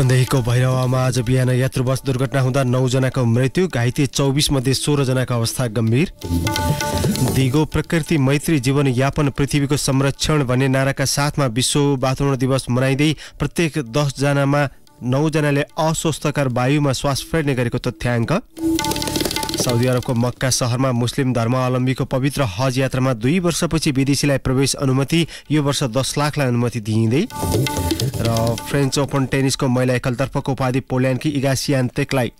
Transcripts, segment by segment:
चितवनदेखिको भैरवामा आज बिहान यात्रु बस दुर्घटना हुँदा नौजनाको मृत्यु घाइते चौबिस मध्ये सोह्रजनाको अवस्था गम्भीर दिगो प्रकृति मैत्री जीवनयापन पृथ्वीको संरक्षण भन्ने नाराका साथमा विश्व वातावरण दिवस मनाइँदै प्रत्येक दसजनामा नौजनाले अस्वस्थकर वायुमा श्वास फेर्ने गरेको तथ्याङ्क साउदी अरबको मक्का सहरमा मुस्लिम धर्मावलम्बीको पवित्र हज यात्रामा दुई वर्षपछि विदेशीलाई प्रवेश अनुमति यो वर्ष दस लाखलाई अनुमति दिइँदै र फ्रेन्च ओपन टेनिसको महिला एकलतर्फको उपाधि पोल्यान्डकी इगासियान्तेकलाई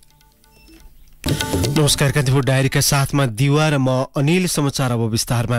नमस्कार कान्तिपुर डायरीका साथमा दिवा र म अनिल समाचार अब विस्तारमा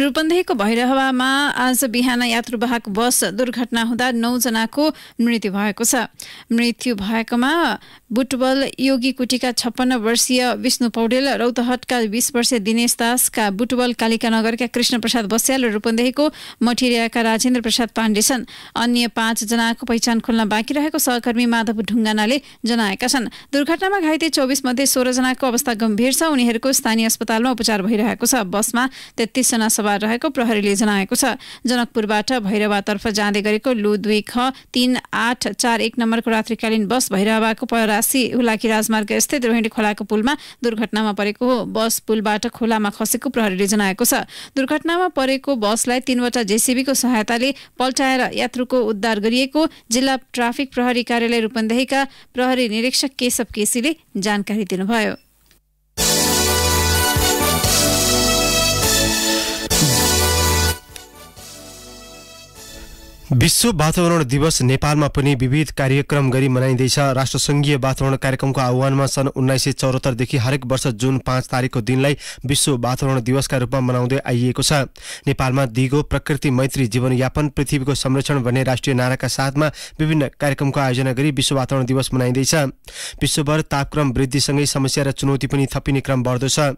रूपन्देहीको भैरहवामा आज बिहान यात्रुवाहक बस दुर्घटना हुँदा नौजनाको मृत्यु भएको छ मृत्यु भएकोमा बुटबल योगीकुटीका छप्पन्न वर्षीय विष्णु पौडेल रौतहटका बिस वर्षीय दिनेश दासका बुटबल कालिका नगरका कृष्ण प्रसाद बस्याल र रूपन्देहीको मठिरियाका राजेन्द्र प्रसाद पाण्डे छन् अन्य पाँचजनाको पहिचान खोल्न बाँकी रहेको सहकर्मी माधव ढुङ्गानाले जनाएका छन् दुर्घटनामा घाइते चौबिस मध्ये सोह्रजनाको अवस्था गम्भीर छ उनीहरूको स्थानीय अस्पतालमा उपचार भइरहेको छ बसमा तेत्तिसजना सवार रहेको प्रहरीले जनाएको छ जनकपुरबाट भैरवातर्फ जाँदै गरेको लु दुई ख तिन आठ चार एक नम्बरको रात्रिकालीन बस भैरवाको परासी हुलाकी राजमार्ग स्थित रोहिणी खोलाको पुलमा दुर्घटनामा परेको हो बस पुलबाट खोलामा खसेको प्रहरीले जनाएको छ दुर्घटनामा परेको बसलाई तीनवटा जेसिबीको सहायताले पल्टाएर यात्रुको उद्धार गरिएको जिल्ला ट्राफिक प्रहरी कार्यालय रूपन्देहीका प्रहरी निरीक्षक केशव केसीले जानकारी दिनुभयो विश्व वातावरण दिवस नेपालमा पनि विविध कार्यक्रम गरी मनाइँदैछ राष्ट्रसङ्घीय वातावरण कार्यक्रमको आह्वानमा सन् उन्नाइस सय चौहत्तरदेखि हरेक वर्ष जुन पाँच तारिकको दिनलाई विश्व वातावरण दिवसका रूपमा मनाउँदै आइएको छ नेपालमा दिगो प्रकृति मैत्री जीवनयापन पृथ्वीको संरक्षण भन्ने राष्ट्रिय नाराका साथमा विभिन्न कार्यक्रमको आयोजना गरी विश्व वातावरण दिवस मनाइँदैछ विश्वभर तापक्रम वृद्धिसँगै समस्या र चुनौती पनि थपिने क्रम बढ्दो छ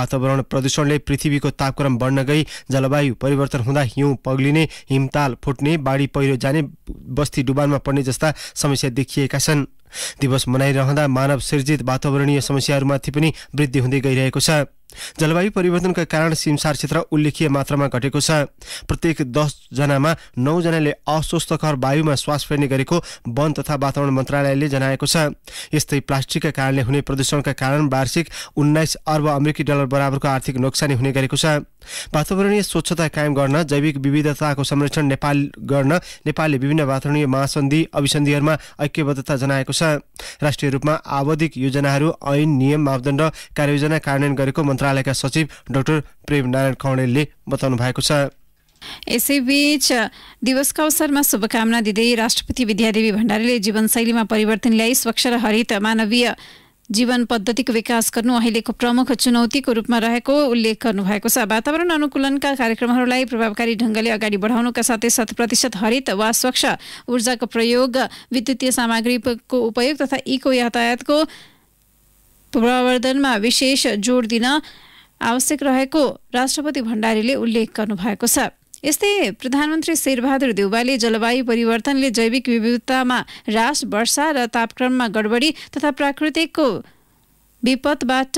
वातावरण प्रदूषणले पृथ्वीको तापक्रम बढ्न गई जलवायु परिवर्तन हुँदा हिउँ पग्लिने हिमताल फुट्ने पहाडी पहिरो जाने बस्ती डुबानमा पर्ने जस्ता समस्या देखिएका छन् दिवस मनाइरहँदा मानव सिर्जित वातावरणीय समस्याहरूमाथि पनि वृद्धि हुँदै गइरहेको छ जलवायु परिवर्तनका कारण सिमसार क्षेत्र उल्लेखीय मात्रामा घटेको छ प्रत्येक दसजनामा नौजनाले अस्वस्थकर वायुमा श्वास फेर्ने गरेको वन तथा वातावरण मन्त्रालयले जनाएको छ यस्तै प्लास्टिकका कारणले हुने प्रदूषणका कारण वार्षिक उन्नाइस अर्ब अमेरिकी डलर बराबरको आर्थिक नोक्सानी हुने गरेको छ वातावरणीय स्वच्छता कायम गर्न जैविक विविधताको संरक्षण नेपाल गर्न नेपालले विभिन्न वातावरणीय महासन्धि अभिसन्धिहरूमा ऐक्यबद्धता जनाएको छ राष्ट्रिय रूपमा आवधिक योजनाहरू ऐन नियम मापदण्ड कार्ययोजना कार्यान्वयन गरेको मन्त्रालय मन्त्रालयका सचिव डाक्टर प्रेमनारायण खौडेलले बताउनु भएको छ यसैबीच दिवसका अवसरमा शुभकामना दिँदै राष्ट्रपति विद्यादेवी भण्डारीले जीवनशैलीमा परिवर्तन ल्याई स्वच्छ र हरित मानवीय जीवन पद्धतिको विकास गर्नु अहिलेको प्रमुख चुनौतीको रूपमा रहेको उल्लेख गर्नुभएको छ वातावरण अनुकूलनका कार्यक्रमहरूलाई प्रभावकारी ढङ्गले अगाडि बढाउनुका साथै शत प्रतिशत हरित वा स्वच्छ ऊर्जाको प्रयोग विद्युतीय सामग्रीको उपयोग तथा इको यातायातको प्रवर्धनमा विशेष जोड दिन आवश्यक रहेको राष्ट्रपति भण्डारीले उल्लेख गर्नुभएको छ यस्तै प्रधानमन्त्री शेरबहादुर देउवाले जलवायु परिवर्तनले जैविक विविधतामा ह्रास वर्षा र तापक्रममा गडबडी तथा प्राकृतिकको विपदबाट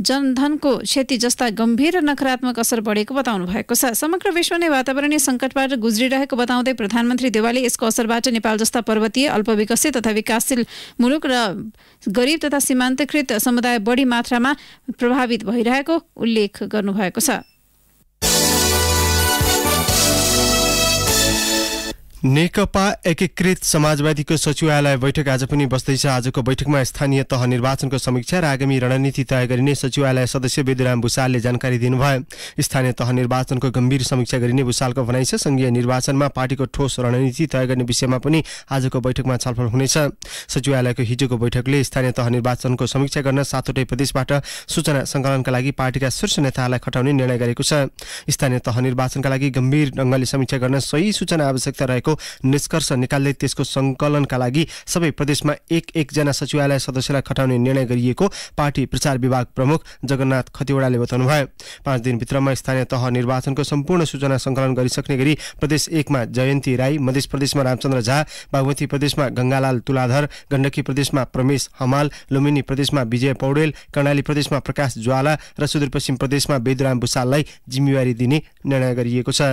जनधनको क्षति जस्ता गम्भीर र नकारात्मक असर बढेको बताउनु भएको छ समग्र विश्व नै वातावरणीय सङ्कटबाट गुज्रिरहेको बताउँदै प्रधानमन्त्री देवालले यसको असरबाट नेपाल जस्ता पर्वतीय अल्पविकसित तथा विकासशील मुलुक र गरिब तथा सीमान्तकृत समुदाय बढी मात्रामा प्रभावित भइरहेको उल्लेख गर्नुभएको छ नेकपा एकीकृत समाजवादीको सचिवालय बैठक आज पनि बस्दैछ आजको बैठकमा स्थानीय तह निर्वाचनको समीक्षा र आगामी रणनीति तय गरिने सचिवालय सदस्य वेदुराम भूषालले जानकारी दिनुभयो स्थानीय तह निर्वाचनको गम्भीर समीक्षा गरिने भूषालको भनाइ छ संघीय निर्वाचनमा पार्टीको ठोस रणनीति तय गर्ने विषयमा पनि आजको बैठकमा छलफल हुनेछ सचिवालयको हिजोको बैठकले स्थानीय तह निर्वाचनको समीक्षा गर्न सातवटै प्रदेशबाट सूचना सङ्कलनका लागि पार्टीका शीर्ष नेताहरूलाई खटाउने निर्णय गरेको छ स्थानीय तह निर्वाचनका लागि गम्भीर ढङ्गले समीक्षा गर्न सही सूचना आवश्यकता रहेको निष्कर्ष निकाल्दै त्यसको सङ्कलनका लागि सबै प्रदेशमा एक एकजना सचिवालय सदस्यलाई खटाउने निर्णय गरिएको पार्टी प्रचार विभाग प्रमुख जगन्नाथ खतिवड़ाले बताउनुभयो पाँच दिनभित्रमा स्थानीय तह निर्वाचनको सम्पूर्ण सूचना सङ्कलन गरिसक्ने गरी प्रदेश एकमा जयन्ती राई मध्य प्रदेशमा रामचन्द्र झा बागमती प्रदेशमा गङ्गालाल तुलाधर गण्डकी प्रदेशमा प्रमेश हमाल लुम्बिनी प्रदेशमा विजय पौडेल कर्णाली प्रदेशमा प्रकाश ज्वाला र सुदूरपश्चिम प्रदेशमा वेदराम भुषाललाई जिम्मेवारी दिने निर्णय गरिएको छ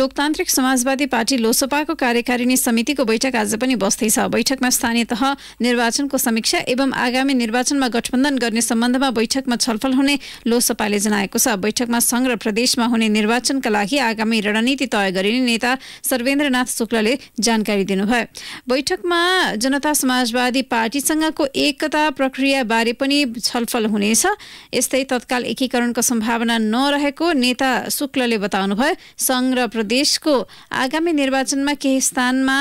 लोकतान्त्रिक समाजवादी पार्टी लोसपाको कार्यकारिणी समितिको बैठक आज पनि बस्दैछ बैठकमा स्थानीय तह निर्वाचनको समीक्षा एवं आगामी निर्वाचनमा गठबन्धन गर्ने सम्बन्धमा बैठकमा छलफल हुने लोसपाले जनाएको छ बैठकमा संघ र प्रदेशमा हुने निर्वाचनका लागि आगामी रणनीति तय गरिने नेता सर्वेन्द्रनाथ शुक्लले जानकारी दिनुभयो बैठकमा जनता समाजवादी पार्टीसँगको एकता प्रक्रिया बारे पनि छलफल हुनेछ यस्तै तत्काल एकीकरणको सम्भावना नरहेको नेता शुक्लले बताउनुभयो संघ र देशको आगामी निर्वाचनमा केही स्थानमा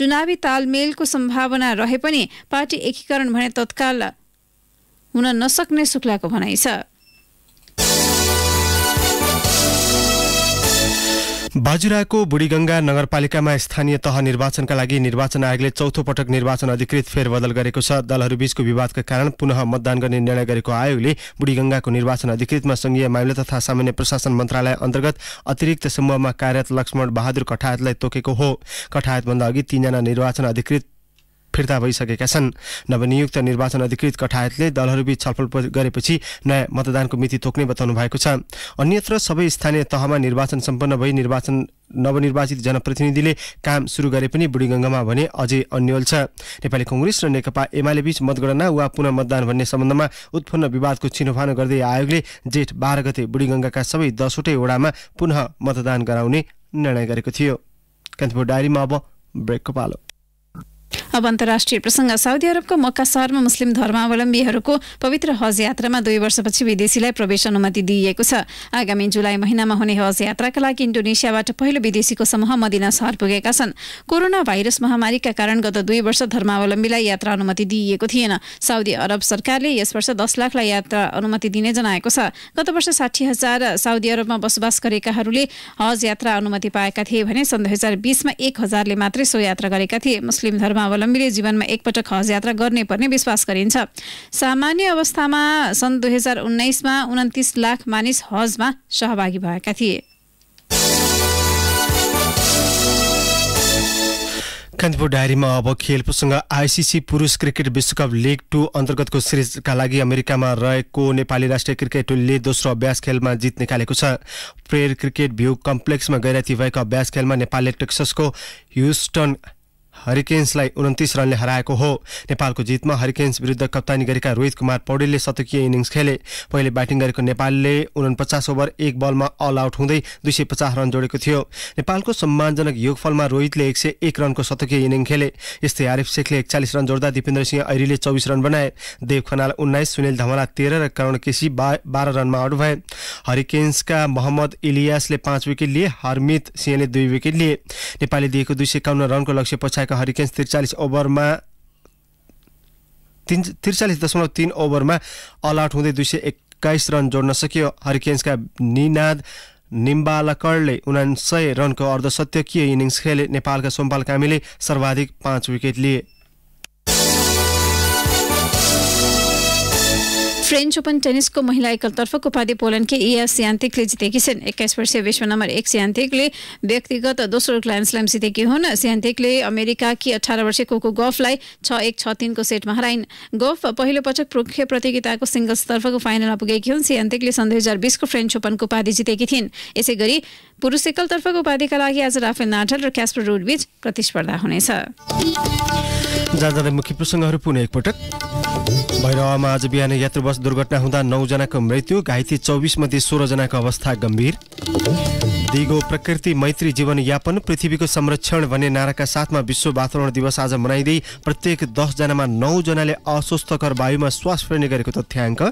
चुनावी तालमेलको सम्भावना रहे पनि पार्टी एकीकरण भने तत्काल हुन नसक्ने शुक्लाको भनाइ छ बाजुराको बुढीगङ्गा नगरपालिकामा स्थानीय तह निर्वाचनका लागि निर्वाचन आयोगले चौथो पटक निर्वाचन अधिकृत फेरबदल गरेको छ दलहरूबीचको विवादका कारण पुनः मतदान गर्ने निर्णय गरेको आयोगले बुढीगङ्गाको निर्वाचन अधिकृतमा संघीय मामिला तथा सामान्य प्रशासन मन्त्रालय अन्तर्गत अतिरिक्त समूहमा कार्यरत लक्ष्मण बहादुर कठायतलाई तोकेको हो कठायतभन्दा अघि तीनजना निर्वाचन अधिकृत फिर्ता भइसकेका छन् नवनियुक्त निर्वाचन अधिकृत कठायतले दलहरूबीच छलफल गरेपछि नयाँ मतदानको मिति तोक्ने बताउनु भएको छ अन्यत्र सबै स्थानीय तहमा निर्वाचन सम्पन्न भई निर्वाचन नवनिर्वाचित जनप्रतिनिधिले काम सुरु गरे पनि बुढीगङ्गामा भने अझै अन्यल छ नेपाली कङ्ग्रेस र नेकपा एमाले बीच मतगणना वा पुनः मतदान भन्ने सम्बन्धमा उत्पन्न विवादको छिनोफानो गर्दै आयोगले जेठ बाह्र गते बुढीगङ्गाका सबै दसवटै वडामा पुनः मतदान गराउने निर्णय गरेको थियो कान्तिपुर डायरीमा अब ब्रेकको पालो अब अन्तर्राष्ट्रिय प्रसङ्ग साउदी अरबको मक्का सहरमा मुस्लिम धर्मावलम्बीहरूको पवित्र हज यात्रामा दुई वर्षपछि विदेशीलाई प्रवेश अनुमति दिइएको छ आगामी जुलाई महिनामा हुने हज यात्राका लागि इन्डोनेसियाबाट पहिलो विदेशीको समूह मदिना सहर पुगेका छन् कोरोना भाइरस महामारीका कारण गत दुई वर्ष धर्मावलम्बीलाई यात्रा अनुमति दिइएको थिएन साउदी अरब सरकारले यस वर्ष दस लाखलाई यात्रा अनुमति दिने जनाएको छ गत वर्ष साठी हजार साउदी अरबमा बसोबास गरेकाहरूले हज यात्रा अनुमति पाएका थिए भने सन् दुई हजार बिसमा एक हजारले मात्रै सो यात्रा गरेका थिए मुस्लिम धर्मावलम्बी स्वावलम्बीले जीवनमा एकपटक हज यात्रा गर्ने पर्ने विश्वास गरिन्छ सामान्य अवस्थामा सन् दुई हजार उन्नाइसमा उन्तिस लाख मानिस हजमा सहभागी भएका थिए कान्तिपुर डायरीमा अब खेल प्रसङ्ग आइसिसी पुरुष क्रिकेट विश्वकप लिग टू अन्तर्गतको सिरिजका लागि अमेरिकामा रहेको नेपाली राष्ट्रिय क्रिकेट टोलीले दोस्रो अभ्यास खेलमा जित निकालेको छ प्रेयर क्रिकेट भ्यू कम्प्लेक्समा गैराती भएको अभ्यास खेलमा नेपालले टेक्ससको ह्युस्टन हरिकेन्सलाई उन्तिस रनले हराएको हो नेपालको जितमा हरिकेन्स विरुद्ध कप्तानी गरेका रोहित कुमार पौडेलले शतकीय इनिङ्स खेले पहिले ब्याटिङ गरेको नेपालले उनपचास ओभर एक बलमा अल आउट हुँदै दुई सय पचास रन जोडेको थियो नेपालको सम्मानजनक योगफलमा रोहितले एक सय एक रनको शतकीय इनिङ खेले यस्तै आरिफ शेखले एकचालिस रन जोड्दा दिपेन्द्र सिंह ऐरीले चौबिस रन बनाए देव खनाल उन्नाइस सुनिल धमला तेह्र र करण केसी बा बाह्र रनमा आउट भए हरिकेन्सका मोहम्मद इलियासले पाँच विकेट लिए हरमित सिंहले दुई विकेट लिए नेपालले दिएको दुई सय एकाउन्न रनको लक्ष्य पछाडि उठाएका हरिकेन्स त्रिचालिस ओभरमा तिन त्रिचालिस दशमलव तिन ओभरमा अल आउट हुँदै दुई सय एक्काइस रन जोड्न सक्यो हरिकेन्सका निनाद निम्बालकरले सय रनको अर्धशतकीय इनिङ्स खेले नेपालका सोमपाल कामीले सर्वाधिक पाँच विकेट लिए फ्रेन्च ओपन टेनिसको महिला एकलतर्फको उपाधि पोल्यान्डकी इया स्यान्तिकले जितेकी छिन् एक्काइस वर्षीय विश्व नम्बर एक स्यान्तिकले व्यक्तिगत दोस्रो ग्ल्यान्ड स्ल्याम जितेकी हुन् स्यान्तिकले अमेरिकाकी अठार वर्षीय कोको गफलाई छ एक छ तिनको सेटमा हराइन् गफ पहिलो पटक मुख्य प्रतियोगिताको सिङ्गल्सतर्फको फाइनलमा पुगेकी हुन् स्यान्तिकले सन् दुई हजार बिसको फ्रेन्च ओपनको उपाधि जितेकी थिइन् यसै गरी पुरुष एकलतर्फको उपाधिका लागि आज राफेल नाटल र क्यास्पर रोडबीच प्रतिस्पर्धा हुनेछ मुख्य पुनः एकपटक भैरवामा आज बिहान यात्रु बस दुर्घटना हुँदा नौजनाको मृत्यु घाइते चौबिस मध्ये सोह्रजनाको अवस्था गम्भीर दिगो प्रकृति मैत्री जीवन जीवनयापन पृथ्वीको संरक्षण भन्ने नाराका साथमा विश्व वातावरण दिवस आज मनाइँदै प्रत्येक दसजनामा नौजनाले अस्वस्थकर वायुमा श्वास फेर्ने गरेको तथ्याङ्क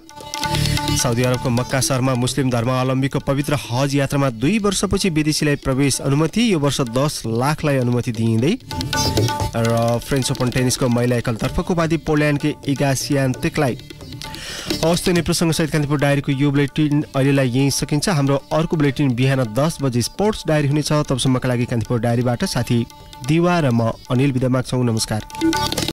साउदी अरबको मक्का सहरमा मुस्लिम धर्मावलम्बीको पवित्र हज यात्रामा दुई वर्षपछि विदेशीलाई प्रवेश अनुमति यो वर्ष दस लाखलाई अनुमति दिइँदै र फ्रेन्च ओपन टेनिसको महिला एकलतर्फको बादी पोल्यान्डकी इगासियान्तेकलाई अवस्था नेप्रसँग सहित कान्तिपुर डायरीको यो बुलेटिन अहिलेलाई यहीँ सकिन्छ हाम्रो अर्को बुलेटिन बिहान दस बजे स्पोर्ट्स डायरी हुनेछ तबसम्मका लागि कान्तिपुर डायरीबाट साथी दिवा र म अनिल विदा माग्छौँ नमस्कार